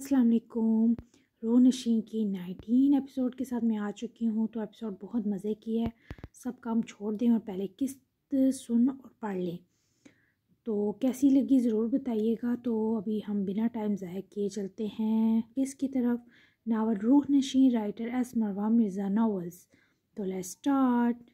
असलकुम रो नशीन की nineteen episode के साथ मैं आ चुकी हूँ तो एपिसोड बहुत मज़े की है सब काम छोड़ दें और पहले किस्त सुन और पढ़ लें तो कैसी लगी ज़रूर बताइएगा तो अभी हम बिना टाइम ज़ाहिर किए चलते हैं इसकी तरफ नावल रूह नशीन राइटर एस मरवा मिर्ज़ा नावल्स तो लेट्स स्टार्ट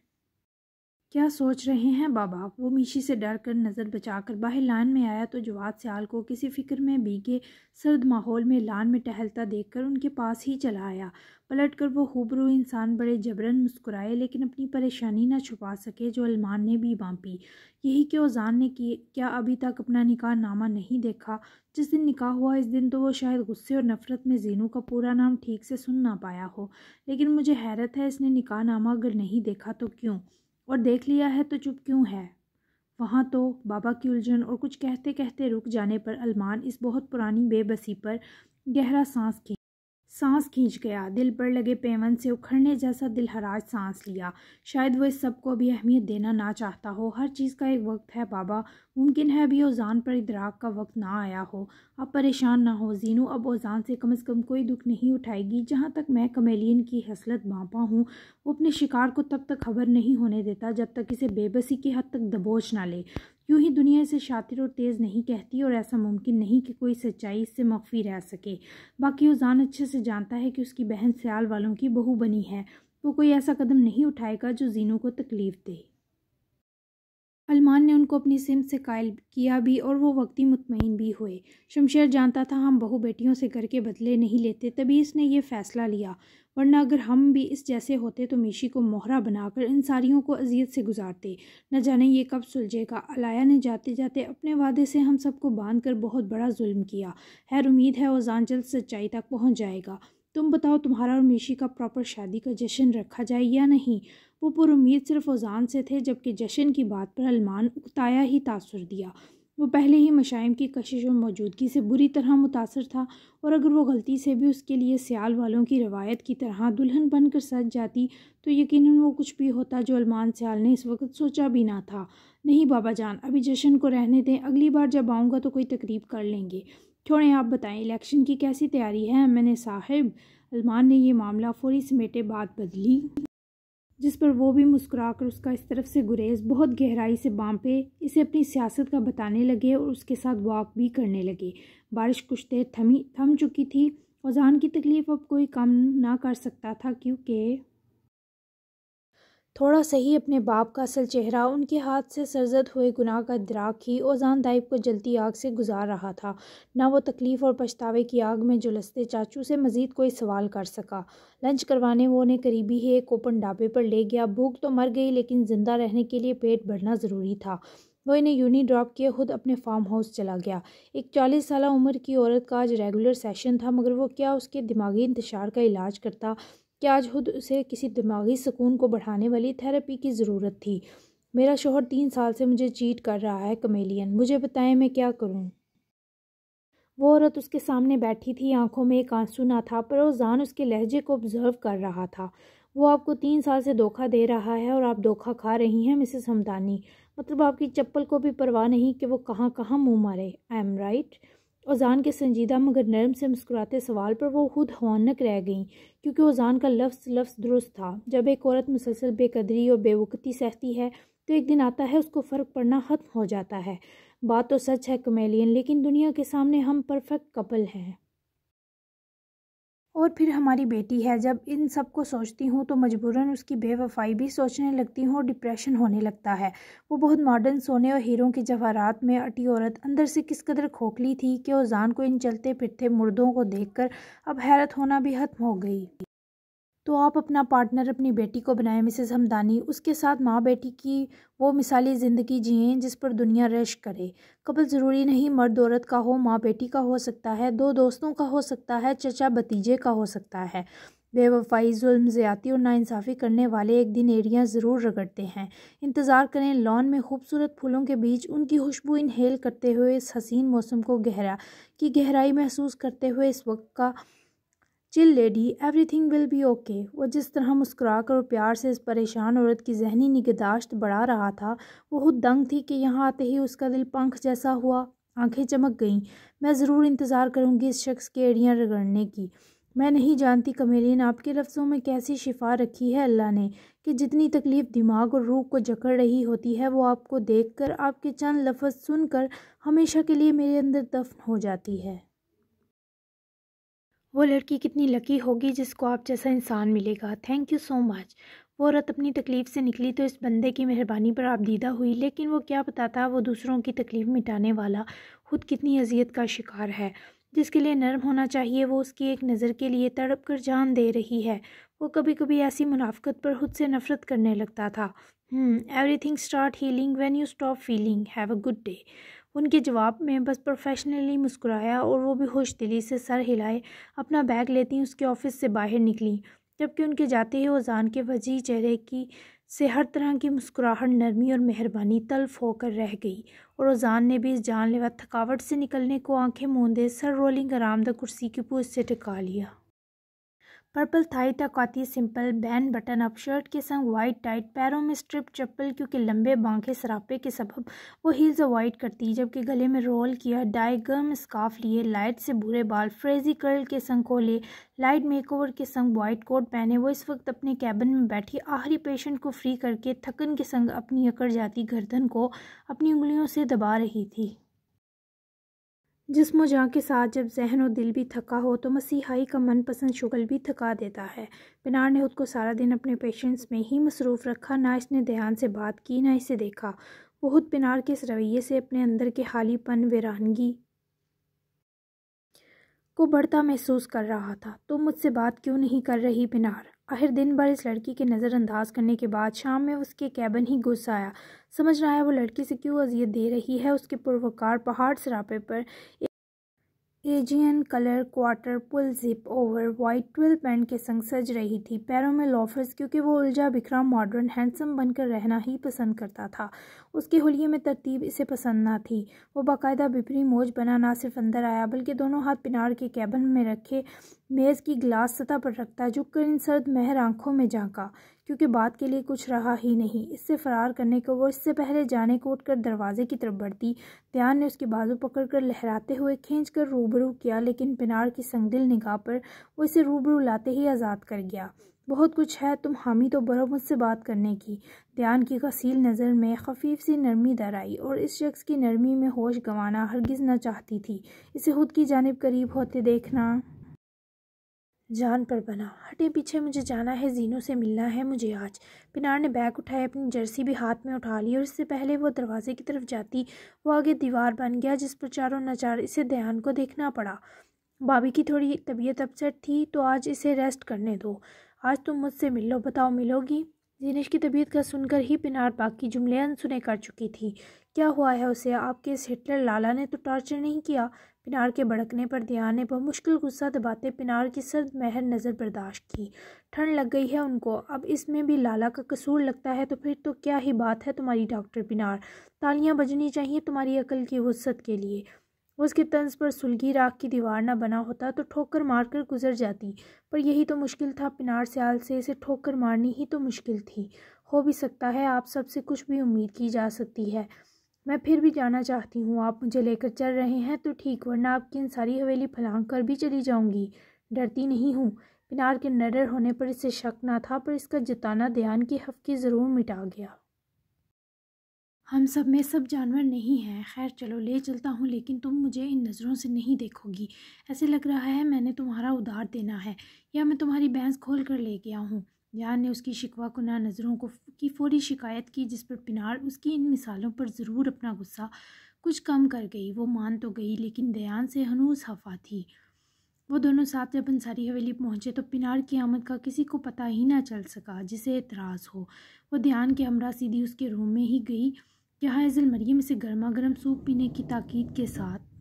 क्या सोच रहे हैं बाबा वो मीशी से डर कर नज़र बचा कर बाहर लान में आया तो जवाद सयाल को किसी फिक्र में भीगे सर्द माहौल में लान में टहलता देखकर उनके पास ही चला आया पलट कर वो खूबरू इंसान बड़े जबरन मुस्कुराए लेकिन अपनी परेशानी ना छुपा सके जो अलमान ने भी बांपी यही कि ओजान ने किए क्या अभी तक अपना निकाह नामा नहीं देखा जिस दिन निकाह हुआ इस दिन तो वो शायद गुस्से और नफ़रत में जीनू का पूरा नाम ठीक से सुन ना पाया हो लेकिन मुझे हैरत है इसने निकाह नामा अगर नहीं देखा तो क्यों और देख लिया है तो चुप क्यों है वहाँ तो बाबा की उलझन और कुछ कहते कहते रुक जाने पर अलमान इस बहुत पुरानी बेबसी पर गहरा सांस खींच सांस खींच गया दिल पर लगे पेवन से उखड़ने जैसा दिल हराज सांस लिया शायद वो इस सब को अहमियत देना ना चाहता हो हर चीज़ का एक वक्त है बाबा मुमकिन है अभी ओजान पर इधराक का वक्त ना आया हो अब परेशान ना हो जीनू अब ओजान से कम अज़ कम कोई दुख नहीं उठाएगी जहाँ तक मैं कमेलियन की हसलत बाँपा हूँ वो अपने शिकार को तब तक खबर नहीं होने देता जब तक इसे बेबसी की हद तक दबोच ना ले यूं ही दुनिया इसे शातिर और तेज़ नहीं कहती और ऐसा मुमकिन नहीं कि कोई सच्चाई इससे मख्फी रह सके बाकी उजान अच्छे से जानता है कि उसकी बहन सयाल वालों की बहू बनी है वो कोई ऐसा कदम नहीं उठाएगा जो जीनू को तकलीफ़ दे अलमान ने उनको अपनी सिम से कायल किया भी और वो वक्ती मुतमिन भी हुए शमशेर जानता था हम बहू बेटियों से करके बदले नहीं लेते तभी इसने ये फ़ैसला लिया वरना अगर हम भी इस जैसे होते तो मीशी को मोहरा बनाकर इन सारियों को अजियत से गुजारते न जाने ये कब सुलझेगा अलाया ने जाते जाते अपने वादे से हम सबको बांध कर बहुत बड़ा जुल्म किया खैर उम्मीद है ओजान जल्द सच्चाई तक पहुँच जाएगा तुम बताओ तुम्हारा और मीशी का प्रॉपर शादी का जश्न रखा जाए या नहीं वो पुरुद सिर्फ ओजान से थे जबकि जश्न की बात पर अलमान उकताया ही तासर दिया वो पहले ही मशाइम की कशिश और मौजूदगी से बुरी तरह मुतासर था और अगर वो गलती से भी उसके लिए सियाल वालों की रवायत की तरह दुल्हन बनकर सज जाती तो यकीनन वो कुछ भी होता जो अलमान सियाल ने इस वक्त सोचा भी ना था नहीं बाबा जान अभी जश्न को रहने दें अगली बार जब आऊँगा तो कोई तकरीब कर लेंगे छोड़ें आप बताएं इलेक्शन की कैसी तैयारी है मैंने साहिब अलमान ने यह मामला फौरी समेटे बात बदली जिस पर वो भी मुस्कुराकर उसका इस तरफ से गुरेज बहुत गहराई से बांपे इसे अपनी सियासत का बताने लगे और उसके साथ वॉक भी करने लगे बारिश कुछ देर थमी थम चुकी थी और की तकलीफ़ अब कोई कम ना कर सकता था क्योंकि थोड़ा सही अपने बाप का असल चेहरा उनके हाथ से सरजद हुए गुनाह का दराक ही ओजान दाइब को जलती आग से गुजार रहा था ना वो तकलीफ़ और पछतावे की आग में जुलसते चाचू से मज़ीद कोई सवाल कर सका लंच करवाने वो उन्हें करीबी ही एक ओपन ढाबे पर ले गया भूख तो मर गई लेकिन ज़िंदा रहने के लिए पेट भरना ज़रूरी था वो इन्हें यूनी ड्रॉप किए खुद अपने फार्म हाउस चला गया एक चालीस साल उम्र की औरत का आज रेगुलर सेशन था मगर वो क्या उसके दिमागी इंतशार का इलाज करता कि आज खुद उसे किसी दिमागी सुकून को बढ़ाने वाली थेरेपी की ज़रूरत थी मेरा शोहर तीन साल से मुझे चीट कर रहा है कमेलियन मुझे बताएं मैं क्या करूं वो औरत उसके सामने बैठी थी आंखों में एक आंसू ना था पर वो जान उसके लहजे को ऑब्जर्व कर रहा था वो आपको तीन साल से धोखा दे रहा है और आप धोखा खा रही हैं मिसेस हमदानी मतलब आपकी चप्पल को भी परवाह नहीं कि वो कहाँ कहाँ मुँह मारे आई एम राइट ओजान के संजीदा मगर नरम से मुस्कुराते सवाल पर वो खुद हवानक रह गईं क्योंकि ओजान का लफ्ज़ लफ्ज़ दुरुस्त था जब एक औरत मुसलसल बेकदरी और बेवकती सहती है तो एक दिन आता है उसको फ़र्क पड़ना ख़त्म हो जाता है बात तो सच है कमेलियन लेकिन दुनिया के सामने हम परफेक्ट कपल हैं और फिर हमारी बेटी है जब इन सब को सोचती हूँ तो मजबूरन उसकी बेवफाई भी सोचने लगती हूँ और डिप्रेशन होने लगता है वो बहुत मॉडर्न सोने और हीरों के जवाहरात में अटी औरत अंदर से किस कदर खोखली थी कि ओजान को इन चलते फिरते मुर्दों को देखकर अब हैरत होना भी खत्म हो गई तो आप अपना पार्टनर अपनी बेटी को बनाएं मिसेस हमदानी उसके साथ माँ बेटी की वो मिसाली ज़िंदगी जिएं जिस पर दुनिया रश करे कबल ज़रूरी नहीं मर्द औरत का हो माँ बेटी का हो सकता है दो दोस्तों का हो सकता है चचा भतीजे का हो सकता है बेवफाई जुल्म ज़्यादी और नाइंसाफ़ी करने वाले एक दिन एरिया ज़रूर रगड़ते हैं इंतज़ार करें लॉन में खूबसूरत फूलों के बीच उनकी खुशबू इनहेल करते हुए इस हसीन मौसम को गहरा की गहराई महसूस करते हुए इस वक्त का chill lady everything will be okay वह जिस तरह मुस्कुरा कर और प्यार से इस परेशान औरत की जहनी निगदाश्त बढ़ा रहा था वह खुद दंग थी कि यहाँ आते ही उसका दिल पंख जैसा हुआ आंखें चमक गईं मैं ज़रूर इंतज़ार करूँगी इस शख्स के एड़ियाँ रगड़ने की मैं नहीं जानती कमेलिन आपके लफ्ज़ों में कैसी शिफा रखी है अल्लाह ने कि जितनी तकलीफ़ दिमाग और रूह को जकड़ रही होती है वो आपको देखकर आपके चंद लफ्ज़ सुनकर हमेशा के लिए मेरे अंदर दफन हो जाती है वो लड़की कितनी लकी होगी जिसको आप जैसा इंसान मिलेगा थैंक यू सो मच वो औरत अपनी तकलीफ़ से निकली तो इस बंदे की मेहरबानी पर आप दीदा हुई लेकिन वो क्या बताता वो दूसरों की तकलीफ़ मिटाने वाला खुद कितनी अजियत का शिकार है जिसके लिए नरम होना चाहिए वो उसकी एक नज़र के लिए तड़प कर जान दे रही है वो कभी कभी ऐसी मुनाफ्त पर खुद से नफरत करने लगता था everything start healing when you stop feeling have a good day उनके जवाब में बस प्रोफेशनली मुस्कुराया और वो भी खुश दिली से सर हिलाए अपना बैग लेती उसके ऑफिस से बाहर निकली जबकि उनके जाते ही ओजान के वजी चेहरे की से हर तरह की मुस्कुराहट नरमी और मेहरबानी तल्फ होकर रह गई और ओजान ने भी इस जानलेवा थकावट से निकलने को आंखें मूंदे सर रोलिंग आरामदा कुर्सी की पूछ से टिका लिया पर्पल थाई तक आती सिंपल बैन बटन अप शर्ट के संग वाइट टाइट पैरों में स्ट्रिप चप्पल क्योंकि लंबे बांखे सरापे के सबब वो हील्स अवॉइड करती जबकि गले में रोल किया डाई गर्म स्काफ लिए लाइट से भूरे बाल फ्रेजी कर्ल के संग खोले लाइट मेकओवर के संग वाइट कोट पहने वो इस वक्त अपने कैबिन में बैठी आखिरी पेशेंट को फ्री करके थकन के संग अपनी अकड़ जाती गर्दन को अपनी उंगलियों से दबा रही थी जिसम जहाँ के साथ जब जहन और दिल भी थका हो तो मसीहाई का मनपसंद शुगल भी थका देता है पिनार ने खुद को सारा दिन अपने पेशेंट्स में ही मसरूफ़ रखा ना इसने ध्यान से बात की ना इसे देखा वो खुद पिनार के इस रवैये से अपने अंदर के हालीपन वीरानगी को बढ़ता महसूस कर रहा था तुम तो मुझसे बात क्यों नहीं कर रही पिनार आखिर दिन भर इस लड़की के नज़रअंदाज करने के बाद शाम में उसके कैबन ही घुस आया समझ रहा है वो लड़की से क्यों अजियत दे रही है उसके पुरवकार पहाड़ सरापे पर Aegean colour quarter pull zip over white twill pant के संग सज रही थी पैरों में लॉफर्स क्योंकि वो उलझा बिखरा मॉडर्न हैंडसम बनकर रहना ही पसंद करता था उसके हुलिये में तरतीब इसे पसंद ना थी वो बाकायदा बिपरी मोज बना ना सिर्फ अंदर आया बल्कि दोनों हाथ पिनार के कैबन में रखे मेज़ की ग्लास सतह पर रखता झुक कर इन सर्द महर आंखों में झाँका क्योंकि बात के लिए कुछ रहा ही नहीं इससे फरार करने को वो इससे पहले जाने को उठकर दरवाजे की तरफ बढ़ती त्यान ने उसकी बाजू पकड़कर लहराते हुए खींच कर रूबरू किया लेकिन पिनार की संगदिल निगाह पर वो इसे रूबरू लाते ही आज़ाद कर गया बहुत कुछ है तुम हामी तो बरो मुझसे बात करने की दयान की कसील नज़र में खफीफ सी नरमी दर आई और इस शख्स की नरमी में होश गंवाना हरगिज़ ना चाहती थी इसे खुद की जानब करीब होते देखना जान पर बना हटे पीछे मुझे जाना है जीनो से मिलना है मुझे आज पिनार ने बैग उठाए अपनी जर्सी भी हाथ में उठा ली और इससे पहले वो दरवाजे की तरफ जाती वो आगे दीवार बन गया जिस पर चारों नचार इसे ध्यान को देखना पड़ा भाभी की थोड़ी तबीयत अपसेट थी तो आज इसे रेस्ट करने दो आज तुम मुझसे मिल लो बताओ मिलोगी दिनेश की तबीयत का सुनकर ही पिनार बाकी जुमले अनसुने कर चुकी थी क्या हुआ है उसे आपके इस हिटलर लाला ने तो टॉर्चर नहीं किया पिनार के भड़कने पर दया ने बमुश्किल गुस्सा दबाते पिनार की सर्द महर नज़र बर्दाश्त की ठंड लग गई है उनको अब इसमें भी लाला का कसूर लगता है तो फिर तो क्या ही बात है तुम्हारी डॉक्टर पिनार तालियां बजनी चाहिए तुम्हारी अकल की वसत के लिए उसके तंज पर सुलगी राख की दीवार ना बना होता तो ठोकर मारकर गुजर जाती पर यही तो मुश्किल था पिनार सियाल से इसे ठोकर मारनी ही तो मुश्किल थी हो भी सकता है आप सबसे कुछ भी उम्मीद की जा सकती है मैं फिर भी जाना चाहती हूँ आप मुझे लेकर चल रहे हैं तो ठीक वरना आपकी इन सारी हवेली फलांग कर भी चली जाऊँगी डरती नहीं हूँ पिनार के नडर होने पर इसे शक ना था पर इसका जताना ध्यान की हफ्की ज़रूर मिटा गया हम सब में सब जानवर नहीं हैं खैर चलो ले चलता हूँ लेकिन तुम मुझे इन नज़रों से नहीं देखोगी ऐसे लग रहा है मैंने तुम्हारा उधार देना है या मैं तुम्हारी भैंस खोल कर ले गया हूँ जहाँ ने उसकी शिकवा कुना नज़रों को की फौरी शिकायत की जिस पर पिनार उसकी इन मिसालों पर ज़रूर अपना गुस्सा कुछ कम कर गई वो मान तो गई लेकिन दयान से हनूस हफा थी वो दोनों साथ जब अंसारी हवेली पहुंचे तो पिनार की आमद का किसी को पता ही ना चल सका जिसे एतराज़ हो वो ध्यान के हमरा सीधी उसके रूम में ही गई जहाँ हजल मरियम से गर्मा गर्म सूप पीने की ताकीद के साथ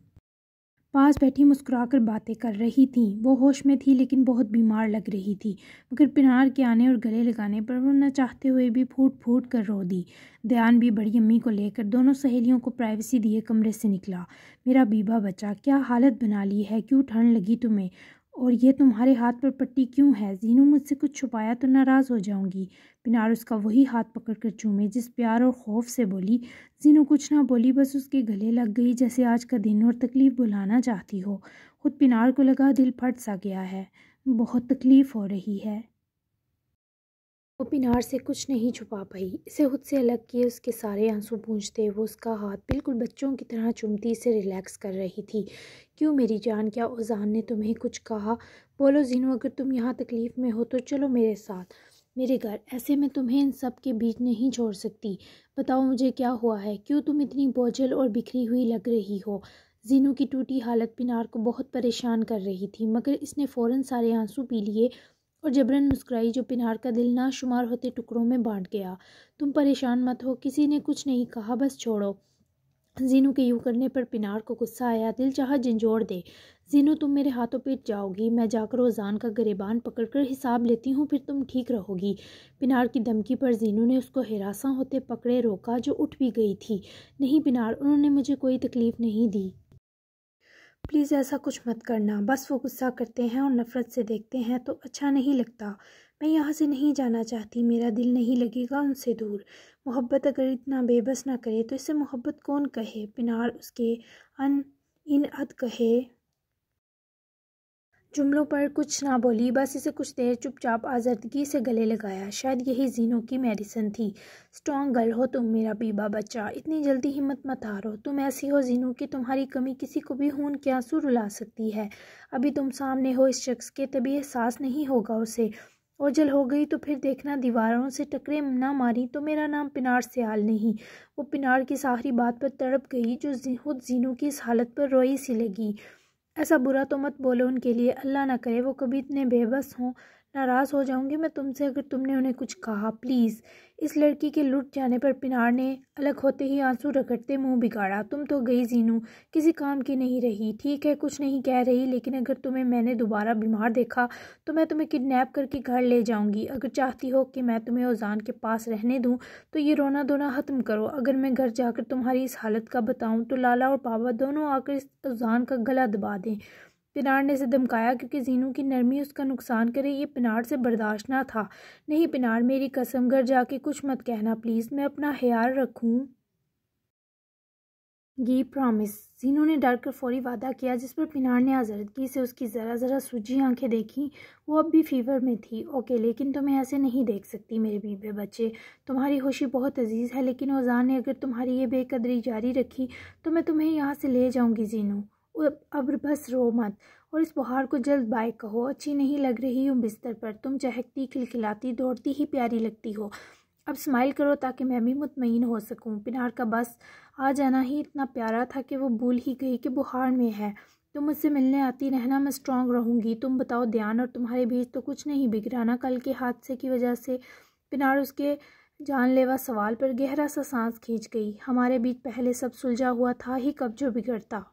पास बैठी मुस्कुराकर बातें कर रही थी वो होश में थी लेकिन बहुत बीमार लग रही थी मगर पिनार के आने और गले लगाने पर वो न चाहते हुए भी फूट फूट कर रो दी दयान भी बड़ी अम्मी को लेकर दोनों सहेलियों को प्राइवेसी दिए कमरे से निकला मेरा बीबा बचा क्या हालत बना ली है क्यों ठंड लगी तुम्हें और यह तुम्हारे हाथ पर पट्टी क्यों है जीनू मुझसे कुछ छुपाया तो नाराज़ हो जाऊंगी पिनार उसका वही हाथ पकड़कर चूमे जिस प्यार और खौफ से बोली जीनू कुछ ना बोली बस उसके गले लग गई जैसे आज का दिन और तकलीफ़ बुलाना चाहती हो खुद पिनार को लगा दिल फट सा गया है बहुत तकलीफ़ हो रही है वो पिनार से कुछ नहीं छुपा पाई इसे खुद से अलग किए उसके सारे आंसू पूछते वो उसका हाथ बिल्कुल बच्चों की तरह चुमती इसे रिलैक्स कर रही थी क्यों मेरी जान क्या ओजान ने तुम्हें कुछ कहा बोलो जीनू अगर तुम यहाँ तकलीफ़ में हो तो चलो मेरे साथ मेरे घर ऐसे में तुम्हें इन सब के बीच नहीं छोड़ सकती बताओ मुझे क्या हुआ है क्यों तुम इतनी बोझल और बिखरी हुई लग रही हो जीनू की टूटी हालत पिनार को बहुत परेशान कर रही थी मगर इसने फ़ौरन सारे आंसू पी लिए और जबरन मुस्कुराई जो पिनार का दिल ना शुमार होते टुकड़ों में बांट गया तुम परेशान मत हो किसी ने कुछ नहीं कहा बस छोड़ो जीनू के यूँ करने पर पिनार को गुस्सा आया दिल चाह झंझोड़ दे जीनू तुम मेरे हाथों पीट जाओगी मैं जाकर रोज़ान का गरेबान पकड़कर हिसाब लेती हूँ फिर तुम ठीक रहोगी पिनार की धमकी पर जीनू ने उसको हिरासा होते पकड़े रोका जो उठ भी गई थी नहीं पिनार उन्होंने मुझे कोई तकलीफ़ नहीं दी प्लीज़ ऐसा कुछ मत करना बस वो गुस्सा करते हैं और नफ़रत से देखते हैं तो अच्छा नहीं लगता मैं यहाँ से नहीं जाना चाहती मेरा दिल नहीं लगेगा उनसे दूर मोहब्बत अगर इतना बेबस ना करे तो इसे मोहब्बत कौन कहे पिनार उसके अन इन अद कहे जुमलों पर कुछ ना बोली बस इसे कुछ देर चुपचाप आज़ादगी से गले लगाया शायद यही जीनों की मेडिसन थी स्ट्रॉन्ग गर्ल हो तुम मेरा बीबा बच्चा इतनी जल्दी हिम्मत मत हारो तुम ऐसी हो जीनों की तुम्हारी कमी किसी को भी खून के आंसू रुला सकती है अभी तुम सामने हो इस शख्स के तभी एहसास नहीं होगा उसे ओझल हो गई तो फिर देखना दीवारों से टकरे ना मारी तो मेरा नाम पिनार सयाल नहीं वो पिनार की साहरी बात पर तड़प गई जो खुद जीनों की इस हालत पर रोई सी लगी ऐसा बुरा तो मत बोलो उनके लिए अल्लाह ना करे वो कभी इतने बेबस हों नाराज़ हो जाऊंगी मैं तुमसे अगर तुमने उन्हें कुछ कहा प्लीज़ इस लड़की के लुट जाने पर पिनार ने अलग होते ही आंसू रगड़ते मुंह बिगाड़ा तुम तो गई जीनू किसी काम की नहीं रही ठीक है कुछ नहीं कह रही लेकिन अगर तुम्हें मैंने दोबारा बीमार देखा तो मैं तुम्हें किडनैप करके घर ले जाऊंगी अगर चाहती हो कि मैं तुम्हें ओज़ान के पास रहने दूँ तो ये रोना धोना ख़त्म करो अगर मैं घर जाकर तुम्हारी इस हालत का बताऊँ तो लाला और पापा दोनों आकर इस उजान का गला दबा दें पिनार ने इसे धमकाया क्योंकि जीनू की नरमी उसका नुकसान करे ये पिनार से बर्दाश्त ना था नहीं पिनार मेरी कसम घर जाके कुछ मत कहना प्लीज़ मैं अपना ख्याल रखूँ गी प्रॉमिस जीनू ने डर कर फौरी वादा किया जिस पर पिनार ने आज़रदगी से उसकी ज़रा ज़रा सूझी आंखें देखी वो अब भी फीवर में थी ओके लेकिन तुम्हें ऐसे नहीं देख सकती मेरे बीबे बच्चे तुम्हारी खुशी बहुत अजीज़ है लेकिन ओजान ने अगर तुम्हारी ये बेकदरी जारी रखी तो मैं तुम्हें यहाँ से ले जाऊँगी जीनू बस रो मत और इस बुहार को जल्द बाय कहो अच्छी नहीं लग रही हूँ बिस्तर पर तुम चहकती खिलखिलाती दौड़ती ही प्यारी लगती हो अब स्माइल करो ताकि मैं भी मुतमिन हो सकूँ पिनार का बस आ जाना ही इतना प्यारा था कि वो भूल ही गई कि बुहार में है तुम मुझसे मिलने आती रहना मैं स्ट्रांग रहूँगी तुम बताओ ध्यान और तुम्हारे बीच तो कुछ नहीं बिगड़ा ना कल के हादसे की वजह से पिनार उसके जानलेवा सवाल पर गहरा सा सांस खींच गई हमारे बीच पहले सब सुलझा हुआ था ही कब जो बिगड़ता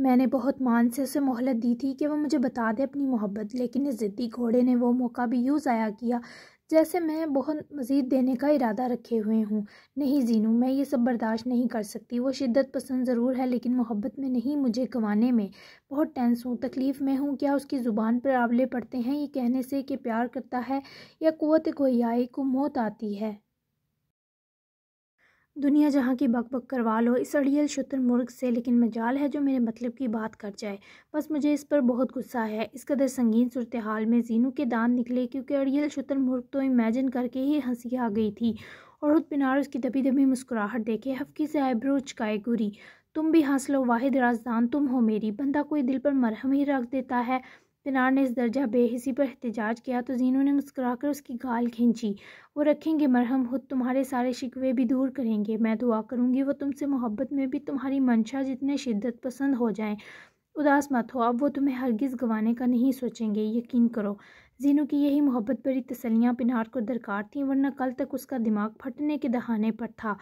मैंने बहुत मान से उसे मोहलत दी थी कि वह मुझे बता दे अपनी मोहब्बत लेकिन इस ज़िद्दी घोड़े ने वो मौका भी यूँ ज़ाया किया जैसे मैं बहुत मज़ीद देने का इरादा रखे हुए हूँ नहीं जीनू मैं ये सब बर्दाश्त नहीं कर सकती वो शिद्दत पसंद ज़रूर है लेकिन मोहब्बत में नहीं मुझे गंवाने में बहुत टेंस हूँ तकलीफ़ में हूँ क्या उसकी ज़ुबान पर आवले पड़ते हैं ये कहने से कि प्यार करता है या कोई आई को मौत आती है दुनिया जहाँ की बक बक करवा लो इस अड़ियल शुतुरमुर्ग से लेकिन मजाल है जो मेरे मतलब की बात कर जाए बस मुझे इस पर बहुत गुस्सा है इस कदर संगीन सूरत हाल में जीनू के दांत निकले क्योंकि अड़ियल शुतुरमुर्ग तो इमेजिन करके ही हंसी आ गई थी और खुद पिनार उसकी दबी दबी मुस्कुराहट देखे हफ्की से आईब्रोच उचकाए गुरी तुम भी हंस लो वाहिद राजदान तुम हो मेरी बंदा कोई दिल पर मरहम ही रख देता है पिनार ने इस दर्जा बेहसी पर एहतजाज किया तो जीनू ने मुस्कुराकर उसकी गाल खींची वो रखेंगे मरहम खुद तुम्हारे सारे शिकवे भी दूर करेंगे मैं दुआ करूँगी वो तुमसे मोहब्बत में भी तुम्हारी मंशा जितने शिद्दत पसंद हो जाएं उदास मत हो अब वो तुम्हें हरगिज़ गंवाने का नहीं सोचेंगे यकीन करो जीनू की यही मोहब्बत भरी तसलियाँ पिनार को दरकार थी वरना कल तक उसका दिमाग फटने के दहाने पर था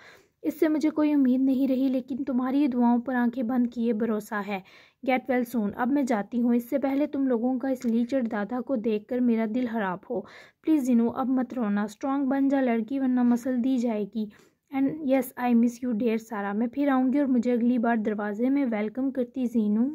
इससे मुझे कोई उम्मीद नहीं रही लेकिन तुम्हारी दुआओं पर आंखें बंद किए भरोसा है गेट वेल सोन अब मैं जाती हूँ इससे पहले तुम लोगों का इस लीचर दादा को देखकर मेरा दिल खराब हो प्लीज़ जिनू अब मत रोना स्ट्रांग बन जा लड़की वरना मसल दी जाएगी and yes I miss you dear Sara मैं फिर आऊँगी और मुझे अगली बार दरवाजे में वेलकम करती जीनू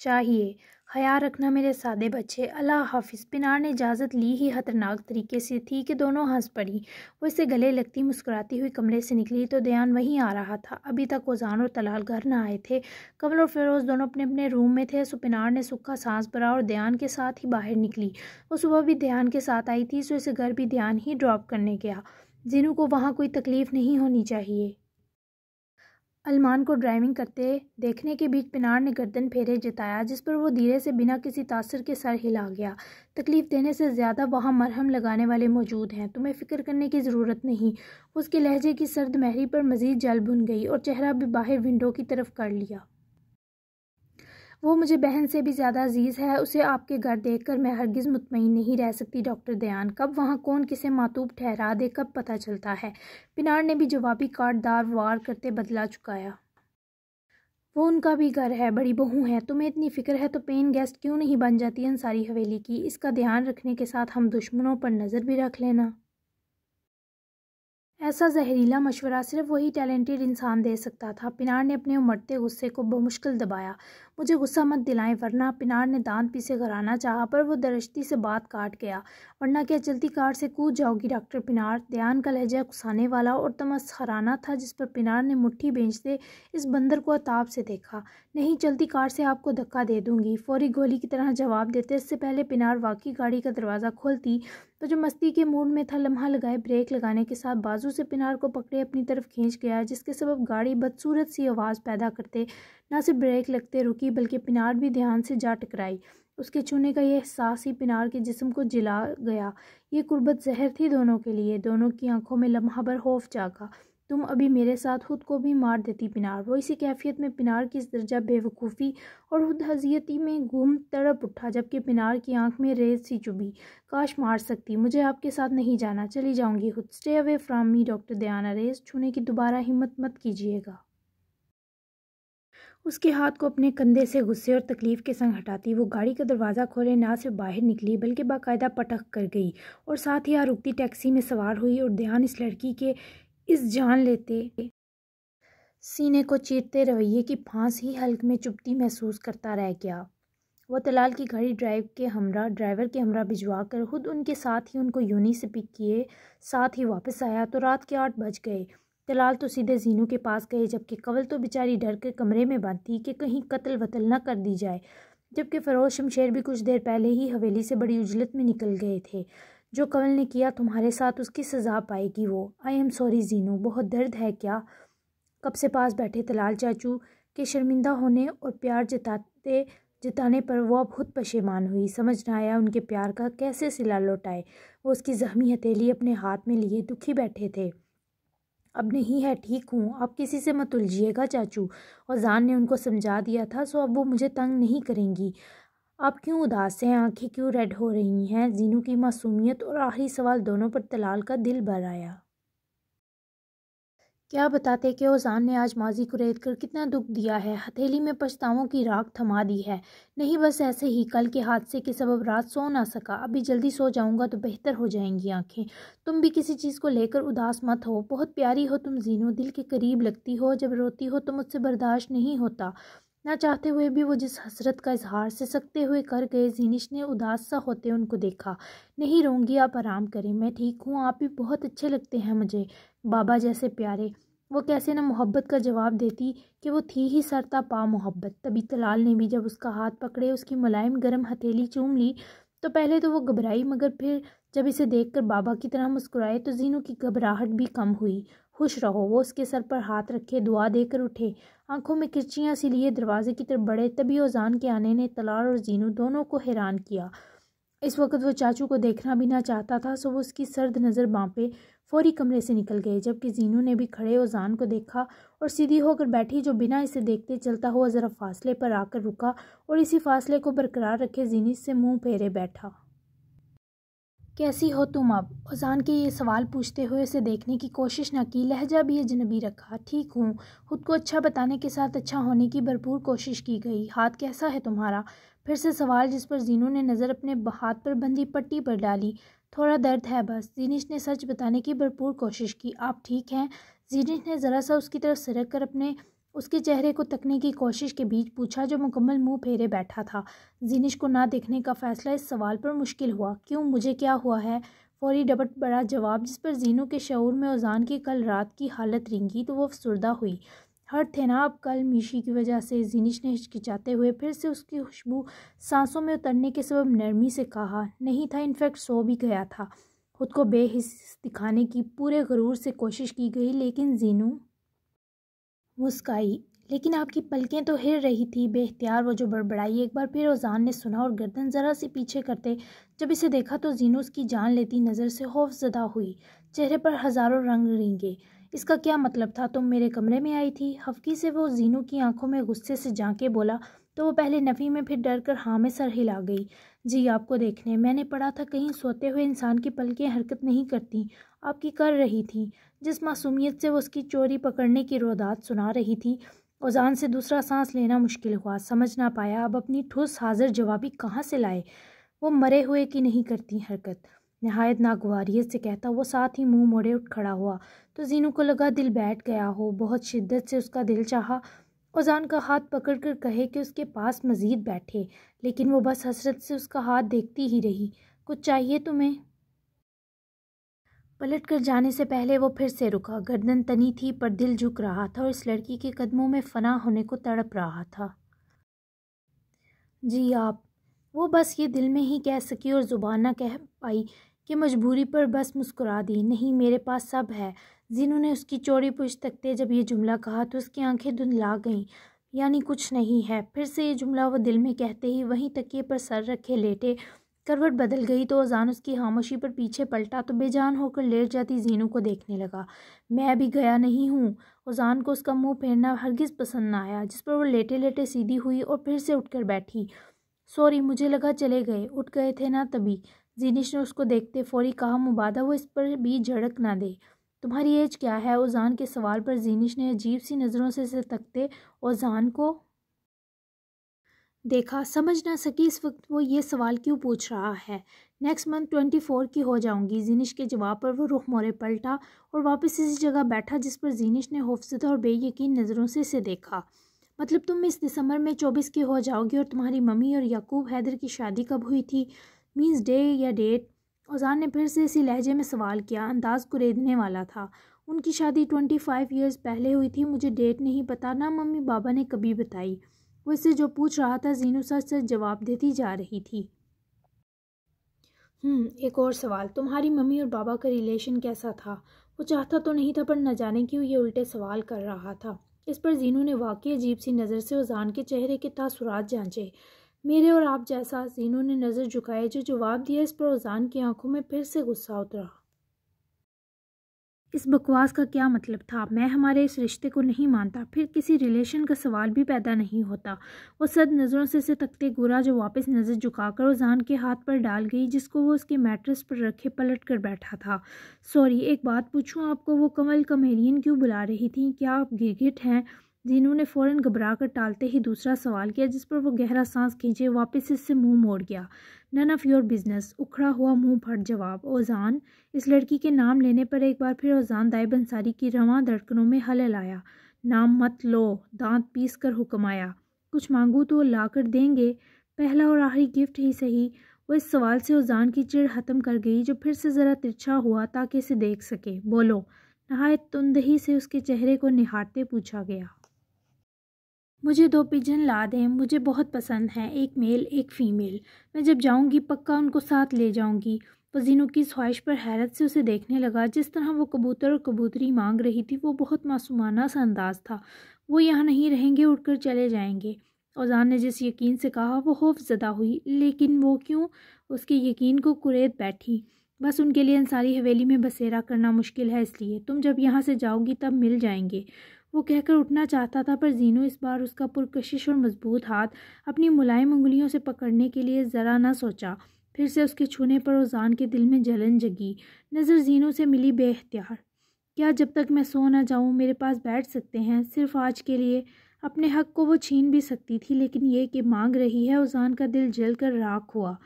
चाहिए ख्याल रखना मेरे सादे बच्चे अल्लाह हाफिज पिनार ने इजाज़त ली ही खतरनाक तरीके से थी कि दोनों हंस पड़ी वो इसे गले लगती मुस्कुराती हुई कमरे से निकली तो दयान वहीं आ रहा था अभी तक ओजान और तलाल घर न आए थे कमल और फिरोज दोनों अपने अपने रूम में थे सो पिनार ने सुखा सांस भरा और दयान के साथ ही बाहर निकली वो सुबह भी दयान के साथ आई थी सो इसे घर भी दयान ही ड्रॉप करने गया जिन्हों को वहाँ कोई तकलीफ़ नहीं होनी चाहिए अलमान को ड्राइविंग करते देखने के बीच पिनार ने गर्दन फेरे जताया जिस पर वो धीरे से बिना किसी तासर के सर हिला गया तकलीफ़ देने से ज़्यादा वहाँ मरहम लगाने वाले मौजूद हैं तुम्हें फ़िक्र करने की ज़रूरत नहीं उसके लहजे की सर्द महरी पर मज़ीद जल भुन गई और चेहरा भी बाहर विंडो की तरफ कर लिया वो मुझे बहन से भी ज़्यादा अजीज़ है उसे आपके घर देख कर मैं हरगिज़ मुतमिन नहीं रह सकती डॉक्टर दयान कब वहाँ कौन किसे मातूब ठहरा दे कब पता चलता है पिनार ने भी जवाबी काटदार वार करते बदला चुकाया वो उनका भी घर है बड़ी बहू है तुम्हें इतनी फिक्र है तो पेन गेस्ट क्यों नहीं बन जाती अंसारी हवेली की इसका ध्यान रखने के साथ हम दुश्मनों पर नज़र भी रख लेना ऐसा जहरीला मशवरा सिर्फ वही टैलेंटेड इंसान दे सकता था पिनार ने अपने उमड़ते गुस्से को बमुश्किल दबाया मुझे गुस्सा मत दिलाएं वरना पिनार ने दांत पीसे घर आना चाहा पर वो दरश्ती से बात काट गया वरना क्या चलती कार से कूद जाओगी डॉक्टर पिनार दयान का लहजा घुसाने वाला और तमस्खराना था जिस पर पिनार ने मुट्ठी बेचते इस बंदर को अताप से देखा नहीं चलती कार से आपको धक्का दे दूंगी फौरी गोली की तरह जवाब देते इससे पहले पिनार वाकई गाड़ी का दरवाज़ा खोलती तो जो मस्ती के मूड में था लम्हा लगाए ब्रेक लगाने के साथ बाजू से पिनार को पकड़े अपनी तरफ खींच गया जिसके सबब गाड़ी बदसूरत सी आवाज़ पैदा करते ना सिर्फ ब्रेक लगते रुकी बल्कि पिनार भी ध्यान से जा टकराई उसके छूने का यह एहसास ही पिनार के जिस्म को जिला गया ये कुर्बत जहर थी दोनों के लिए दोनों की आंखों में लम्हा भर खौफ जागा तुम अभी मेरे साथ खुद को भी मार देती पिनार वो इसी कैफियत में पिनार की इस दर्जा बेवकूफ़ी और खुद हजियती में घूम तड़प उठा जबकि पिनार की आंख में रेत सी चुभी काश मार सकती मुझे आपके साथ नहीं जाना चली जाऊंगी खुद stay away from me doctor Diana रेस छूने की दोबारा हिम्मत मत कीजिएगा उसके हाथ को अपने कंधे से गुस्से और तकलीफ़ के संग हटाती वो गाड़ी का दरवाज़ा खोले ना सिर्फ बाहर निकली बल्कि बाकायदा पटक कर गई और साथ ही यहाँ रुकती टैक्सी में सवार हुई और ध्यान इस लड़की के इस जान लेते सीने को चीरते रवैये की फांस ही हल्क में चुपती महसूस करता रह गया वह तलाल की गाड़ी ड्राइव के हमरा ड्राइवर के हमरा भिजवा कर खुद उनके साथ ही उनको यूनी से पिक किए साथ ही वापस आया तो रात के आठ बज गए तलाल तो सीधे जीनू के पास गए जबकि कंवल तो बेचारी डर कर कमरे में बंद थी कि कहीं कत्ल वतल न कर दी जाए जबकि फरोज शमशेर भी कुछ देर पहले ही हवेली से बड़ी उजलत में निकल गए थे जो कंवल ने किया तुम्हारे साथ उसकी सज़ा पाएगी वो आई एम सॉरी जीनू बहुत दर्द है क्या कब से पास बैठे तलाल चाचू के शर्मिंदा होने और प्यार जताते जताने पर वह बहुत पशेमान हुई समझ ना आया उनके प्यार का कैसे सिला लौटाए वो उसकी जहमी हथेली अपने हाथ में लिए दुखी बैठे थे अब नहीं है ठीक हूँ आप किसी से मत उलझिएगा चाचू और जान ने उनको समझा दिया था सो अब वो मुझे तंग नहीं करेंगी आप क्यों उदास हैं आंखें क्यों रेड हो रही हैं जीनू की मासूमियत और आखिरी सवाल दोनों पर तलाल का दिल भर आया क्या बताते कि ओजान ने आज माजी को रेत कर कितना दुख दिया है हथेली में पछतावों की राख थमा दी है नहीं बस ऐसे ही कल के हादसे के सबब रात सो ना सका अभी जल्दी सो जाऊंगा तो बेहतर हो जाएंगी आंखें तुम भी किसी चीज़ को लेकर उदास मत हो बहुत प्यारी हो तुम जीनो दिल के करीब लगती हो जब रोती हो तो मुझसे बर्दाश्त नहीं होता ना चाहते हुए भी वो जिस हसरत का इजहार से सकते हुए कर गए जीनिश ने उदास सा होते उनको देखा नहीं रोंगी आप आराम करें मैं ठीक हूँ आप भी बहुत अच्छे लगते हैं मुझे बाबा जैसे प्यारे वो कैसे ना मोहब्बत का जवाब देती कि वो थी ही सरता पा मोहब्बत तभी तलाल ने भी जब उसका हाथ पकड़े उसकी मुलायम गर्म हथेली चूम ली तो पहले तो वो घबराई मगर फिर जब इसे देखकर बाबा की तरह मुस्कुराए तो जीनू की घबराहट भी कम हुई खुश रहो वो उसके सर पर हाथ रखे दुआ देकर उठे आंखों में किरचियाँ सी लिए दरवाजे की तरफ बढ़े तभी ओजान के आने ने तलार और जीनू दोनों को हैरान किया इस वक्त वो चाचू को देखना भी ना चाहता था सो वो उसकी सर्द नज़र बाँपे फौरी कमरे से निकल गए जबकि जीनू ने भी खड़े ओजान को देखा और सीधी होकर बैठी जो बिना इसे देखते चलता हुआ ज़रा फासले पर आकर रुका और इसी फासले को बरकरार रखे जीनी से मुँह फेरे बैठा कैसी हो तुम अब ओजान के ये सवाल पूछते हुए उसे देखने की कोशिश न की लहजा भी अजनबी रखा ठीक हूँ खुद को अच्छा बताने के साथ अच्छा होने की भरपूर कोशिश की गई हाथ कैसा है तुम्हारा फिर से सवाल जिस पर जीनू ने नज़र अपने हाथ पर बंधी पट्टी पर डाली थोड़ा दर्द है बस जीनिश ने सच बताने की भरपूर कोशिश की आप ठीक हैं जीनिश ने ज़रा सा उसकी तरफ सरक कर अपने उसके चेहरे को तकने की कोशिश के बीच पूछा जो मुकम्मल मुंह फेरे बैठा था जीनिश को ना देखने का फ़ैसला इस सवाल पर मुश्किल हुआ क्यों मुझे क्या हुआ है फौरी डबट बड़ा जवाब जिस पर जीनू के शौर में उजान की कल रात की हालत रिंगी तो वो अफसरदा हुई हर थे ना अब कल मीशी की वजह से जीनिश ने हिचकिचाते हुए फिर से उसकी खुशबू सांसों में उतरने के सबब नरमी से कहा नहीं था इनफैक्ट सो भी गया था खुद को बेहिस दिखाने की पूरे गरूर से कोशिश की गई लेकिन जीनू मुस्काई लेकिन आपकी पलकें तो हिर रही थी बेख्तियार वो जो बड़बड़ाई एक बार फिर ओज़ान ने सुना और गर्दन ज़रा सी पीछे करते जब इसे देखा तो जीनू उसकी जान लेती नज़र से खौफजदा हुई चेहरे पर हज़ारों रंग रींगे इसका क्या मतलब था तुम मेरे कमरे में आई थी हफ्की से वो जीनू की आंखों में गुस्से से झांके बोला तो वो पहले नफ़ी में फिर डर कर हाँ में सर हिला गई जी आपको देखने मैंने पढ़ा था कहीं सोते हुए इंसान की पलकें हरकत नहीं करती आपकी कर रही थी जिस मासूमियत से वो उसकी चोरी पकड़ने की रोदात सुना रही थी औजान से दूसरा सांस लेना मुश्किल हुआ समझ ना पाया अब अपनी ठोस हाजिर जवाबी कहाँ से लाए वो मरे हुए की नहीं करती हरकत नहायत नागवारीत से कहता वो साथ ही मुंह मोड़े उठ खड़ा हुआ तो जीनू को लगा दिल बैठ गया हो बहुत शिद्दत से उसका दिल चाहा उजान का हाथ पकड़कर कहे कि उसके पास मज़ीद बैठे लेकिन वो बस हसरत से उसका हाथ देखती ही रही कुछ चाहिए तुम्हें पलट कर जाने से पहले वो फिर से रुका गर्दन तनी थी पर दिल झुक रहा था और इस लड़की के कदमों में फना होने को तड़प रहा था जी आप वो बस ये दिल में ही कह सकी और ज़ुबान ना कह पाई कि मजबूरी पर बस मुस्कुरा दी नहीं मेरे पास सब है ने उसकी चोरी पूछ तकते जब ये जुमला कहा तो उसकी आंखें धुंधला गईं यानी कुछ नहीं है फिर से ये जुमला वह दिल में कहते ही वहीं तकिए पर सर रखे लेटे करवट बदल गई तो अजान उसकी खामोशी पर पीछे पलटा तो बेजान होकर लेट जाती जीनू को देखने लगा मैं अभी गया नहीं हूँ उजान को उसका मुंह फेरना हरगिज़ पसंद ना आया जिस पर वो लेटे लेटे सीधी हुई और फिर से उठकर बैठी सॉरी मुझे लगा चले गए उठ गए थे ना तभी जीनिश ने उसको देखते फौरी कहा मुबादा वो इस पर भी झड़क ना दे तुम्हारी एज क्या है ओजान के सवाल पर जीनिश ने अजीब सी नज़रों से से तकते ओजान को देखा समझ ना सकी इस वक्त वो ये सवाल क्यों पूछ रहा है नेक्स्ट मंथ ट्वेंटी फोर की हो जाऊंगी जीनिश के जवाब पर वो रुख मोरे पलटा और वापस इसी जगह बैठा जिस पर जीनिश ने हौफजदा और बेयकीन नज़रों से इसे देखा मतलब तुम इस दिसंबर में चौबीस की हो जाओगी और तुम्हारी मम्मी और याकूब हैदर की शादी कब हुई थी मीन्स डे या डेट औजान ने फिर से इसी लहजे में सवाल किया अंदाज कुरेदने वाला था उनकी शादी ट्वेंटी फाइव ईयर्स पहले हुई थी मुझे डेट नहीं पता ना मम्मी बाबा ने कभी बताई वो इससे जो पूछ रहा था जीनू सच सच जवाब देती जा रही थी हम्म, एक और सवाल तुम्हारी मम्मी और बाबा का रिलेशन कैसा था वो चाहता तो नहीं था पर न जाने क्यों ये उल्टे सवाल कर रहा था इस पर जीनू ने वाकई अजीब सी नज़र से उजान के चेहरे के तासुरात जांचे मेरे और आप जैसा हसीनों ने नज़र झुकाई जो जवाब दिया इस पर ओजान की आंखों में फिर से गुस्सा उतरा इस बकवास का क्या मतलब था मैं हमारे इस रिश्ते को नहीं मानता फिर किसी रिलेशन का सवाल भी पैदा नहीं होता वो सद नज़रों से से तकते गुरा जो वापस नज़र झुकाकर ओजान के हाथ पर डाल गई जिसको वो उसके मैट्रेस पर रखे पलट कर बैठा था सॉरी एक बात पूछूं आपको वो कमल कमेलियन क्यों बुला रही थी क्या आप गिरगिट हैं जीनू ने फ़ौरन घबरा कर टालते ही दूसरा सवाल किया जिस पर वो गहरा सांस खींचे वापस इससे मुंह मोड़ गया नन ऑफ योर बिजनेस उखड़ा हुआ मुंह फट जवाब ओजान इस लड़की के नाम लेने पर एक बार फिर ओजान दाइब अंसारी की रवा धड़कनों में हल लाया नाम मत लो दांत पीस कर हुक्म आया कुछ मांगू तो ला कर देंगे पहला और आखिरी गिफ्ट ही सही वो इस सवाल से ओजान की चिड़ ख़त्म कर गई जो फिर से ज़रा तिरछा हुआ ताकि इसे देख सके बोलो नहाय तुंदही से उसके चेहरे को निहारते पूछा गया मुझे दो पिजन ला दें मुझे बहुत पसंद हैं एक मेल एक फ़ीमेल मैं जब जाऊंगी पक्का उनको साथ ले जाऊंगी पजीनो की ख्वाहिश पर हैरत से उसे देखने लगा जिस तरह वो कबूतर और कबूतरी मांग रही थी वो बहुत मासूमाना सा अंदाज़ था वो यहाँ नहीं रहेंगे कर चले जाएंगे औजान ने जिस यकीन से कहा वो खौफ ज़दा हुई लेकिन वो क्यों उसके यकीन को कुरेद बैठी बस उनके लिए अंसारी हवेली में बसेरा करना मुश्किल है इसलिए तुम जब यहाँ से जाओगी तब मिल जाएंगे वो कहकर उठना चाहता था पर जीनो इस बार उसका पुरकशिश और मजबूत हाथ अपनी मुलायम उंगलियों से पकड़ने के लिए ज़रा ना सोचा फिर से उसके छूने पर उजान के दिल में जलन जगी नज़र जीनों से मिली बेख्तियार क्या जब तक मैं सो ना जाऊँ मेरे पास बैठ सकते हैं सिर्फ आज के लिए अपने हक को वो छीन भी सकती थी लेकिन ये कि मांग रही है उजान का दिल जल कर राख हुआ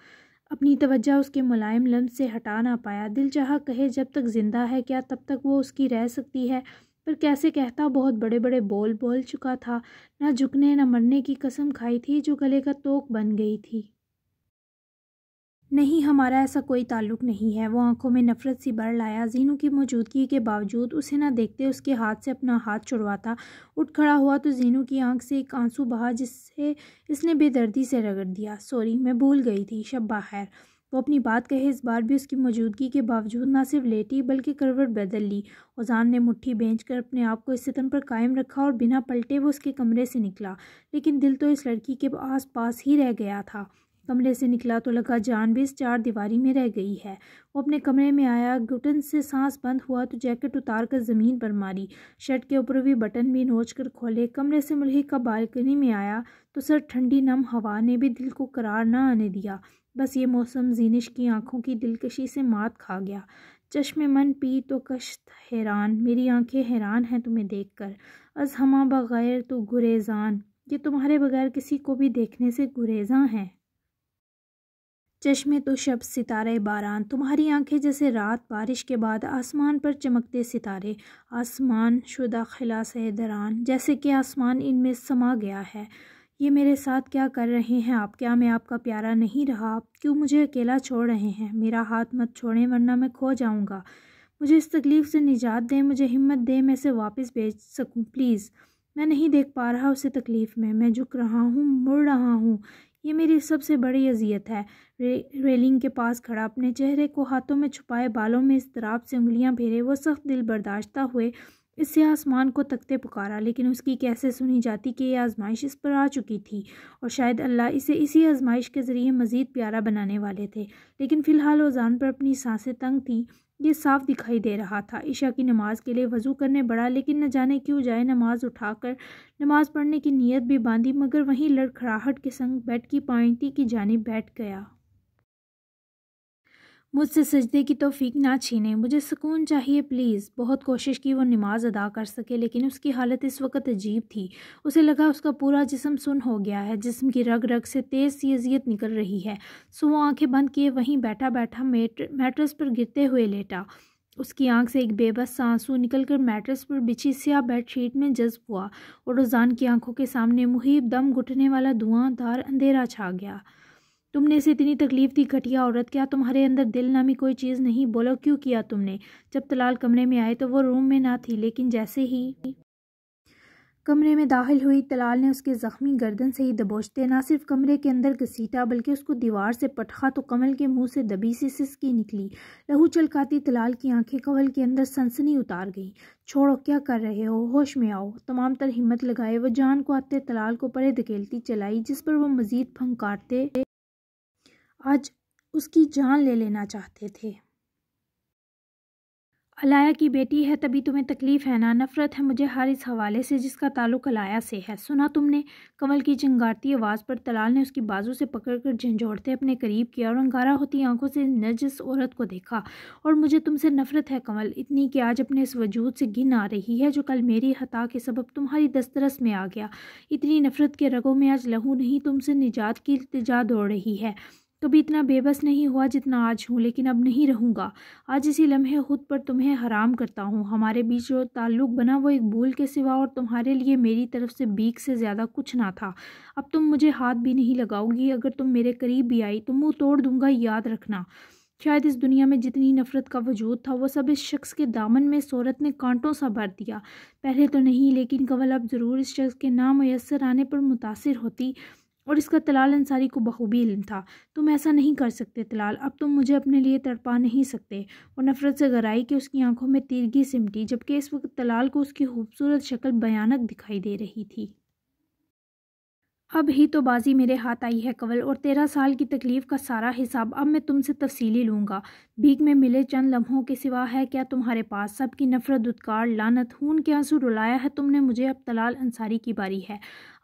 अपनी तवज्जा उसके मुलायम लम्ब से हटा ना पाया दिल चाह कहे जब तक ज़िंदा है क्या तब तक वो उसकी रह सकती है पर कैसे कहता बहुत बड़े बड़े बोल बोल चुका था ना झुकने न मरने की कसम खाई थी जो गले का तोक बन गई थी नहीं हमारा ऐसा कोई ताल्लुक नहीं है वो आंखों में नफ़रत सी भर लाया जीनू की मौजूदगी के बावजूद उसे ना देखते उसके हाथ से अपना हाथ छुड़वाता उठ खड़ा हुआ तो जीनू की आंख से एक आंसू बहा जिससे इसने बेदर्दी से रगड़ दिया सॉरी मैं भूल गई थी शब बाहर वो अपनी बात कहे इस बार भी उसकी मौजूदगी के बावजूद ना सिर्फ लेटी बल्कि करवट बदल ली ओजान ने मुट्ठी बेच कर अपने आप को इस सितम पर कायम रखा और बिना पलटे वो उसके कमरे से निकला लेकिन दिल तो इस लड़की के आस पास ही रह गया था कमरे से निकला तो लगा जान भी इस चार दीवारी में रह गई है वो अपने कमरे में आया घुटन से सांस बंद हुआ तो जैकेट उतार कर ज़मीन पर मारी शर्ट के ऊपर भी बटन भी नोच कर खोले कमरे से मुल्हिक का बालकनी में आया तो सर ठंडी नम हवा ने भी दिल को करार ना आने दिया बस ये मौसम जीनिश की आंखों की दिलकशी से मात खा गया चश्मे मन पी तो कश्त हैरान मेरी आंखें हैरान हैं तुम्हें देख कर अज हमा बग़ैर तो गुरेजान ये तुम्हारे बगैर किसी को भी देखने से गुरेजा हैं चश्मे तो शब सितारे बारान तुम्हारी आंखें जैसे रात बारिश के बाद आसमान पर चमकते सितारे आसमान शुदा खिला से दरान जैसे कि आसमान इनमें समा गया है ये मेरे साथ क्या कर रहे हैं आप क्या मैं आपका प्यारा नहीं रहा आप क्यों मुझे अकेला छोड़ रहे हैं मेरा हाथ मत छोड़ें वरना मैं खो जाऊँगा मुझे इस तकलीफ़ से निजात दें मुझे हिम्मत दें मैं इसे वापस भेज सकूँ प्लीज़ मैं नहीं देख पा रहा उसे तकलीफ़ में मैं झुक रहा हूँ मुड़ रहा हूँ ये मेरी सबसे बड़ी अजियत है रे, रेलिंग के पास खड़ा अपने चेहरे को हाथों में छुपाए बालों में इस तराब से उंगलियाँ फेरे वह सख्त दिल बर्दाश्त हुए इससे आसमान को तकते पुकारा लेकिन उसकी कैसे सुनी जाती कि यह आजमाइश इस पर आ चुकी थी और शायद अल्लाह इसे इसी आजमाइश के ज़रिए मज़ीद प्यारा बनाने वाले थे लेकिन फ़िलहाल ओजान पर अपनी सांसें तंग थीं ये साफ दिखाई दे रहा था ईशा की नमाज के लिए वज़ू करने बढ़ा लेकिन न जाने क्यों जाए नमाज उठाकर नमाज पढ़ने की नीयत भी बांधी मगर वहीं लड़खड़ाहट के संग बैठ की पॉइंटी की जानब बैठ गया मुझसे सजदे की तोफ़ीक ना छीने मुझे सुकून चाहिए प्लीज़ बहुत कोशिश की वो नमाज़ अदा कर सके लेकिन उसकी हालत इस वक्त अजीब थी उसे लगा उसका पूरा जिसम सुन हो गया है जिसम की रग रग से तेज़ सी अजियत निकल रही है सो वो आँखें बंद किए वहीं बैठा बैठा मेट मेट्रस पर गिरते हुए लेटा उसकी आंख से एक बेबस सांसू निकल कर मैट्रेस पर बिछी बेड बेडशीट में जज्ब हुआ और रोज़ान की आंखों के सामने मुहिब दम घुटने वाला धुआंधार अंधेरा छा गया तुमने इसे इतनी तकलीफ़ दी घटिया औरत क्या तुम्हारे अंदर दिल नामी कोई चीज़ नहीं बोलो क्यों किया तुमने जब तलाल कमरे में आए तो वो रूम में ना थी लेकिन जैसे ही कमरे में दाखिल हुई तलाल ने उसके ज़ख्मी गर्दन से ही दबोचते ना सिर्फ कमरे के अंदर घसीटा बल्कि उसको दीवार से पटखा तो कमल के मुंह से दबी सी सिसकी निकली लहू चलकाती तलाल की आंखें कमल के अंदर सनसनी उतार गईं छोड़ो क्या कर रहे हो होश में आओ तमाम तर हिम्मत लगाए वह जान को आते तलाल को परे धकेलती चलाई जिस पर वह मज़ीद फंकारते आज उसकी जान ले लेना चाहते थे अलाया की बेटी है तभी तुम्हें तकलीफ़ है ना नफ़रत है मुझे हर इस हवाले से जिसका ताल्लुक अलाया से है सुना तुमने कमल की चिंगारती आवाज़ पर तलाल ने उसकी बाजू से पकड़कर झंझोड़ते अपने करीब किया और अंगारा होती आंखों से नजस औरत को देखा और मुझे तुमसे नफ़रत है कमल इतनी कि आज अपने इस वजूद से घिन आ रही है जो कल मेरी हता के सबब तुम्हारी दस्तरस में आ गया इतनी नफ़रत के रगों में आज लहू नहीं तुमसे निजात की इल्तजा दौड़ रही है कभी इतना बेबस नहीं हुआ जितना आज हूँ लेकिन अब नहीं रहूँगा आज इसी लम्हे खुद पर तुम्हें हराम करता हूँ हमारे बीच जो ताल्लुक़ बना वो एक भूल के सिवा और तुम्हारे लिए मेरी तरफ से बीक से ज़्यादा कुछ ना था अब तुम मुझे हाथ भी नहीं लगाओगी अगर तुम मेरे करीब भी आई तो मुँह तोड़ दूँगा याद रखना शायद इस दुनिया में जितनी नफ़रत का वजूद था वो सब इस शख्स के दामन में सूरत ने कांटों सा भर दिया पहले तो नहीं लेकिन कवल अब ज़रूर इस शख्स के नाम मैसर आने पर मुतासर होती और इसका तलाल अंसारी को बखूबी इल्म था तुम ऐसा नहीं कर सकते तलाल अब तुम मुझे अपने लिए तड़पा नहीं सकते और नफ़रत से गराई कि उसकी आंखों में तीरगी सिमटी जबकि इस वक्त तलाल को उसकी खूबसूरत शक्ल भयानक दिखाई दे रही थी अब ही तो बाजी मेरे हाथ आई है कवल और तेरह साल की तकलीफ़ का सारा हिसाब अब मैं तुमसे तफसीली लूँगा भीख में मिले चंद लम्हों के सिवा है क्या तुम्हारे पास सब की नफरत उत्कार लानत खून के आंसू रुलाया है तुमने मुझे अब तलाल अंसारी की बारी है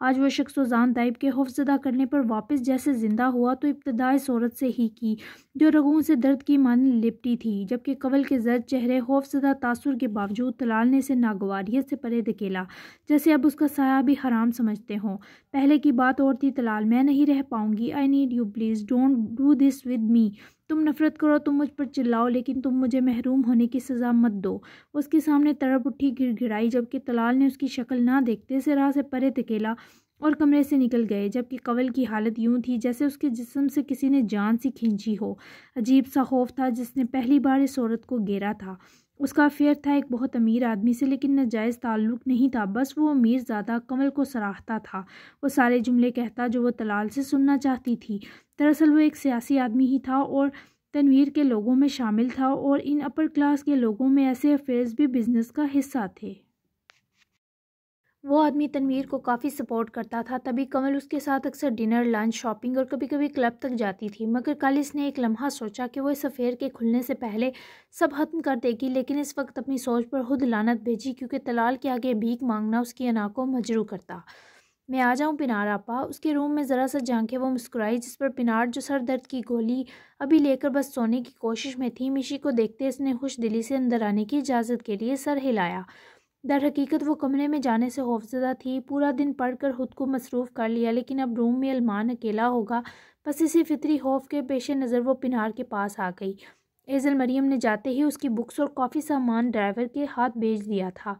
आज वह शख्स जान दाइब के हौफजदा करने पर वापस जैसे ज़िंदा हुआ तो इब्तदाई सूरत से ही की जो रगों से दर्द की मान लिपटी थी जबकि कवल के जर्द चेहरे खौफजदा तासुर के बावजूद तलाल ने इसे नागवारियत से परे धकेला जैसे अब उसका साया भी हराम समझते हों पहले की बात और थी तलाल मैं नहीं रह पाऊँगी I need you please don't do this with me तुम नफ़रत करो तुम मुझ पर चिल्लाओ लेकिन तुम मुझे महरूम होने की सज़ा मत दो उसके सामने तड़प उठी गिड़गिड़ाई जबकि तलाल ने उसकी शक्ल ना देखते से राह से परे धकेला और कमरे से निकल गए जबकि कवल की हालत यूं थी जैसे उसके जिस्म से किसी ने जान सी खींची हो अजीब सा खौफ था जिसने पहली बार इस औरत को घेरा था उसका अफेयर था एक बहुत अमीर आदमी से लेकिन नजायज़ ताल्लुक़ नहीं था बस वो अमीर ज़्यादा कमल को सराहता था वो सारे जुमले कहता जो वो तलाल से सुनना चाहती थी दरअसल वो एक सियासी आदमी ही था और तनवीर के लोगों में शामिल था और इन अपर क्लास के लोगों में ऐसे अफेयर्स भी बिज़नेस का हिस्सा थे वो आदमी तनवीर को काफ़ी सपोर्ट करता था तभी कमल उसके साथ अक्सर डिनर लंच शॉपिंग और कभी कभी क्लब तक जाती थी मगर कल इसने एक लम्हा सोचा कि वो इस अफेयर के खुलने से पहले सब खत्म कर देगी लेकिन इस वक्त अपनी सोच पर खुद लानत भेजी क्योंकि तलाल के आगे भीख मांगना उसकी अना को मजरू करता मैं आ जाऊँ पिनार आपा उसके रूम में ज़रा सा झांके वो मुस्कुराई जिस पर पिनार जो सर दर्द की गोली अभी लेकर बस सोने की कोशिश में थी मिशी को देखते इसने खुश दिली से अंदर आने की इजाज़त के लिए सर हिलाया दर हकीकत वो कमरे में जाने से खौफजदा थी पूरा दिन पढ़कर खुद को मसरूफ़ कर लिया लेकिन अब रूम में अलमान अकेला होगा बस इसी फितरी खौफ के पेश नज़र वो पिनार के पास आ गई एजल मरियम ने जाते ही उसकी बुक्स और काफ़ी सामान ड्राइवर के हाथ भेज दिया था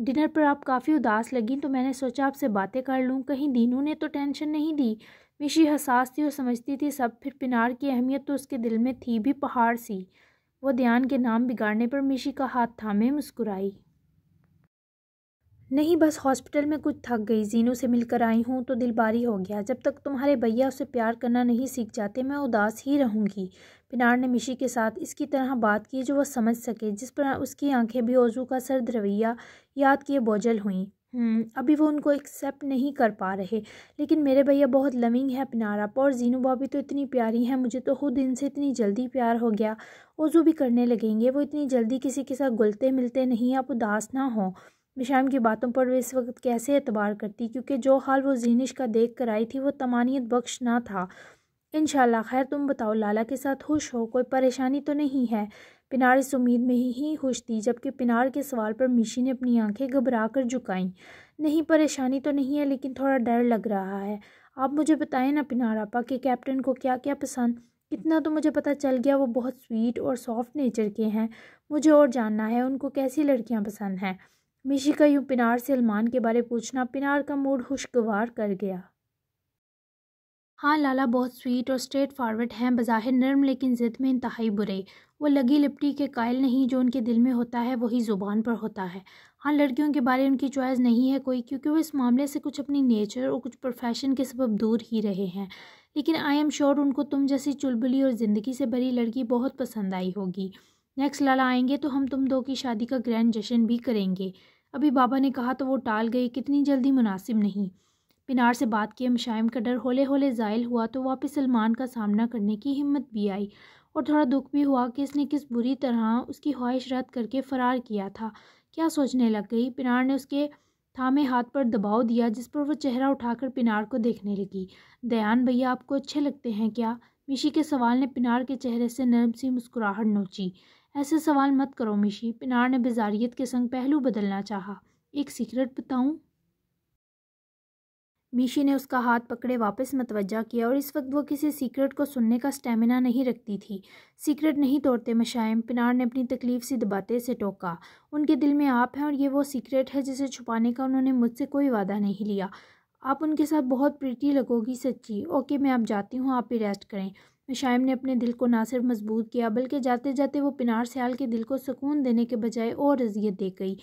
डिनर पर आप काफ़ी उदास लगी तो मैंने सोचा आपसे बातें कर लूँ कहीं दीनू ने तो टेंशन नहीं दी मिशी हसास थी और समझती थी सब फिर पिनार की अहमियत तो उसके दिल में थी भी पहाड़ सी वो ध्यान के नाम बिगाड़ने पर मिशी का हाथ थामे मुस्कुराई नहीं बस हॉस्पिटल में कुछ थक गई जीनू से मिलकर आई हूँ तो दिल बारी हो गया जब तक तुम्हारे भैया उसे प्यार करना नहीं सीख जाते मैं उदास ही रहूँगी पिनार ने मिशी के साथ इसकी तरह बात की जो वह समझ सके जिस पर उसकी आंखें भी ओजू का सर्द रवैया याद किए बोझल हुईं हम्म, अभी वो उनको एक्सेप्ट नहीं कर पा रहे लेकिन मेरे भैया बहुत लविंग है पिनारा और जीनू भाभी तो इतनी प्यारी हैं मुझे तो खुद इनसे इतनी जल्दी प्यार हो गया ओजू भी करने लगेंगे वो इतनी जल्दी किसी के साथ घुलते मिलते नहीं आप उदास ना हों निशाम की बातों पर वे इस वक्त कैसे एतबार करती क्योंकि जो हाल वो जीनिश का देख कर आई थी वो तमानियत बख्श ना था इन खैर तुम बताओ लाला के साथ खुश हो कोई परेशानी तो नहीं है पिनार इस उम्मीद में ही, ही खुश थी जबकि पिनार के सवाल पर मीशी ने अपनी आंखें घबरा कर झुकाईं नहीं परेशानी तो नहीं है लेकिन थोड़ा डर लग रहा है आप मुझे बताएं ना पिनार आपा कि कैप्टन को क्या क्या पसंद इतना तो मुझे पता चल गया वो बहुत स्वीट और सॉफ्ट नेचर के हैं मुझे और जानना है उनको कैसी लड़कियाँ पसंद हैं मिशी का यूं पिनार से अलमान के बारे पूछना पिनार का मूड खुशगवार कर गया हाँ लाला बहुत स्वीट और स्ट्रेट फारवर्ड हैं बज़ाहिर नरम लेकिन ज़िद में इंतहाई बुरे वो लगी लिपटी के कायल नहीं जो उनके दिल में होता है वही ज़ुबान पर होता है हाँ लड़कियों के बारे उनकी चॉइस नहीं है कोई क्योंकि वो इस मामले से कुछ अपनी नेचर और कुछ प्रोफेशन के सबब दूर ही रहे हैं लेकिन आई एम श्योर उनको तुम जैसी चुलबुली और ज़िंदगी से भरी लड़की बहुत पसंद आई होगी नेक्स्ट लाला आएंगे तो हम तुम दो की शादी का ग्रैंड जश्न भी करेंगे अभी बाबा ने कहा तो वो टाल गई कितनी जल्दी मुनासिब नहीं पिनार से बात किए मशाइम का डर होले होले जायल हुआ तो वापस सलमान का सामना करने की हिम्मत भी आई और थोड़ा दुख भी हुआ कि इसने किस बुरी तरह उसकी ख्वाहिश रद्द करके फ़रार किया था क्या सोचने लग गई पिनार ने उसके थामे हाथ पर दबाव दिया जिस पर वो चेहरा उठाकर पिनार को देखने लगी दयान भैया आपको अच्छे लगते हैं क्या मिशी के सवाल ने पिनार के चेहरे से नरम सी मुस्कुराहट नोची ऐसे सवाल मत करो मिशी पिनार ने बेजारियत के संग पहलू बदलना चाहा एक सीक्रेट बताऊं मीशी ने उसका हाथ पकड़े वापस मतवजा किया और इस वक्त वो किसी सीक्रेट को सुनने का स्टेमिना नहीं रखती थी सीक्रेट नहीं तोड़ते मशाइम पिनार ने अपनी तकलीफ सी दबाते से टोका उनके दिल में आप हैं और ये वो सीक्रेट है जिसे छुपाने का उन्होंने मुझसे कोई वादा नहीं लिया आप उनके साथ बहुत प्रीति लगोगी सच्ची ओके मैं अब जाती हूँ आप ही रेस्ट करें मशाइम ने अपने दिल को ना सिर्फ मजबूत किया बल्कि जाते जाते वो पिनार सयाल के दिल को सुकून देने के बजाय और रजियत दे गई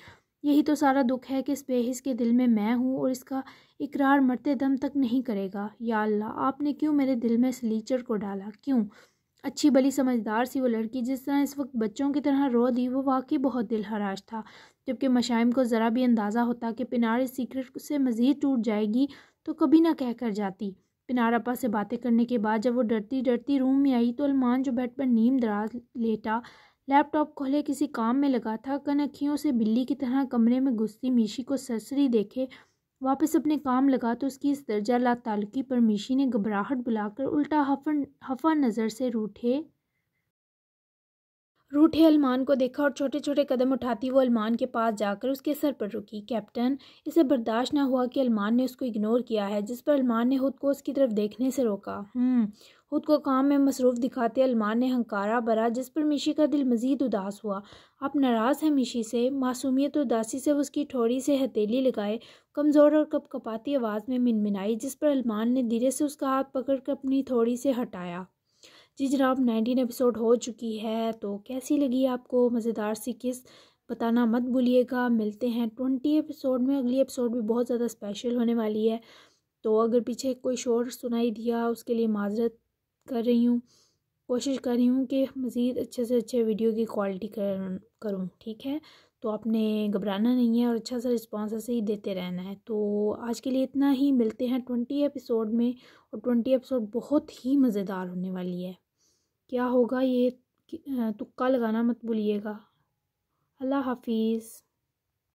यही तो सारा दुख है कि इस बेहिस के दिल में मैं हूँ और इसका इकरार मरते दम तक नहीं करेगा या अल्लाह आपने क्यों मेरे दिल में स्लीचर को डाला क्यों अच्छी बली समझदार सी वो लड़की जिस तरह इस वक्त बच्चों की तरह रो दी वो वाकई बहुत दिल हराश था जबकि मशाइम को ज़रा भी अंदाज़ा होता कि पिनार इस सीक्रेट से मज़ीद टूट जाएगी तो कभी ना कह कर जाती पिनार अपा से बातें करने के बाद जब वो डरती डरती रूम में आई तो अलमान जो बेड पर नीम दराज लेटा लैपटॉप खोले किसी काम में लगा था कनखियों से बिल्ली की तरह कमरे में घुसती मीशी को सरसरी देखे वापस अपने काम लगा तो उसकी इस दर्जा ला तालुकी पर मीशी ने घबराहट बुलाकर उल्टा हफन हफा नज़र से रूठे रूठे अलमान को देखा और छोटे छोटे कदम उठाती वो अलमान के पास जाकर उसके सर पर रुकी कैप्टन इसे बर्दाश्त ना हुआ कि अलमान ने उसको इग्नोर किया है जिस पर अलमान ने खुद को उसकी तरफ देखने से रोका हम्म, खुद को काम में मसरूफ़ दिखाते अलमान ने हंकारा भरा जिस पर मिशी का दिल मज़ीद उदास हुआ आप नाराज़ हैं मिशी से मासूमियत उदासी से उसकी ठोड़ी से हथेली लगाए कमज़ोर और कप कपाती आवाज़ में मिनमिनाई जिस पर अलमान ने धीरे से उसका हाथ कर अपनी थोड़ी से हटाया जी जनाब नाइनटीन एपिसोड हो चुकी है तो कैसी लगी आपको मज़ेदार सी किस बताना मत भूलिएगा मिलते हैं ट्वेंटी एपिसोड में अगली एपिसोड भी बहुत ज़्यादा स्पेशल होने वाली है तो अगर पीछे कोई शोर सुनाई दिया उसके लिए माजरत कर रही हूँ कोशिश कर रही हूँ कि मज़ीद अच्छे से अच्छे वीडियो की क्वालिटी कर करूँ ठीक है तो आपने घबराना नहीं है और अच्छा सा रिस्पॉन्स ऐसे ही देते रहना है तो आज के लिए इतना ही मिलते हैं ट्वेंटी एपिसोड में और ट्वेंटी एपिसोड बहुत ही मज़ेदार होने वाली है क्या होगा ये तुक्का लगाना मत भूलिएगा अल्लाह हाफिज़